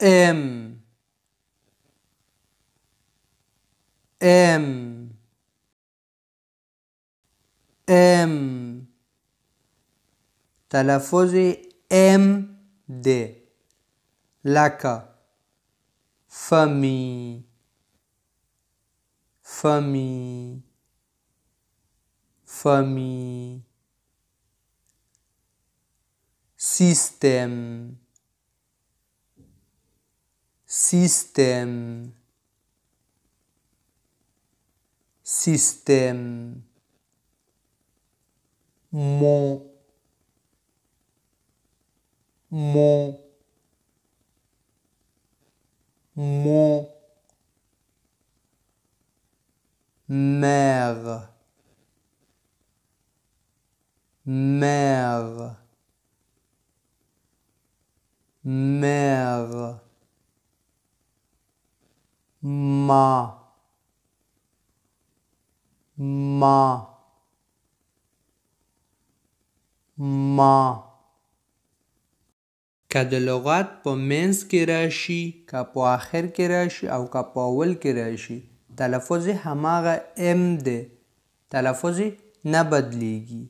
M M M تلفظ M د لك فمي فمي فمي سيستم système système mon mon mon mère mère mère ما ما ما که د لغات په منځ کې راشي که په آخر کې راشي او که په اول کې راشي تلفظ هماغه ام دی تلفظ نه بدلیږي